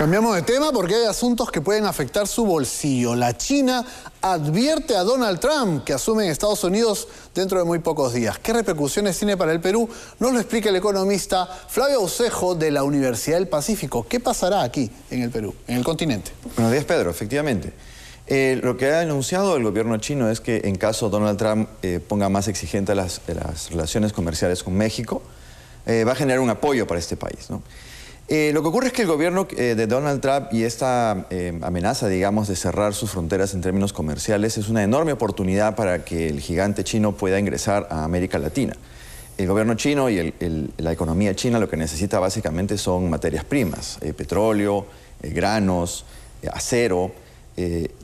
Cambiamos de tema porque hay asuntos que pueden afectar su bolsillo. La China advierte a Donald Trump que asume en Estados Unidos dentro de muy pocos días. ¿Qué repercusiones tiene para el Perú? Nos lo explica el economista Flavio Ausejo de la Universidad del Pacífico. ¿Qué pasará aquí en el Perú, en el continente? Buenos días, Pedro. Efectivamente. Eh, lo que ha anunciado el gobierno chino es que en caso Donald Trump eh, ponga más exigente las, relaciones comerciales con México, eh, va a generar un apoyo para este país. Eh, lo que ocurre es que el gobierno eh, de Donald Trump y esta eh, amenaza, digamos, de cerrar sus fronteras en términos comerciales es una enorme oportunidad para que el gigante chino pueda ingresar a América Latina. El gobierno chino y la economía china lo que necesita básicamente son materias primas, petróleo, granos, acero,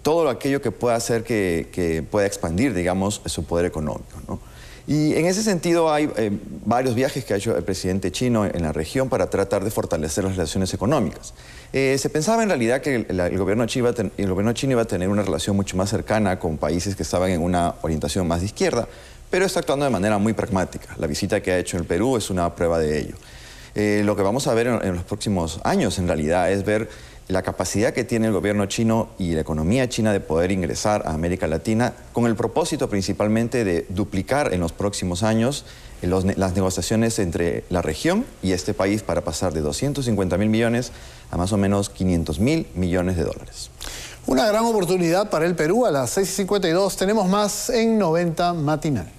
todo aquello que pueda hacer que, que pueda expandir, digamos, su poder económico. ¿no? Y en ese sentido hay eh, varios viajes que ha hecho el presidente chino en la región para tratar de fortalecer las relaciones económicas. Eh, se pensaba en realidad que el, gobierno chino iba a tener una relación mucho más cercana con países que estaban en una orientación más de izquierda, pero está actuando de manera muy pragmática. La visita que ha hecho en el Perú es una prueba de ello. Eh, lo que vamos a ver en, los próximos años, en realidad, es ver la capacidad que tiene el gobierno chino y la economía china de poder ingresar a América Latina con el propósito principalmente de duplicar en los próximos años eh, las negociaciones entre la región y este país para pasar de 250 mil millones a más o menos 500 mil millones de dólares. Una gran oportunidad para el Perú a las 6.52. Tenemos más en 90 matinales.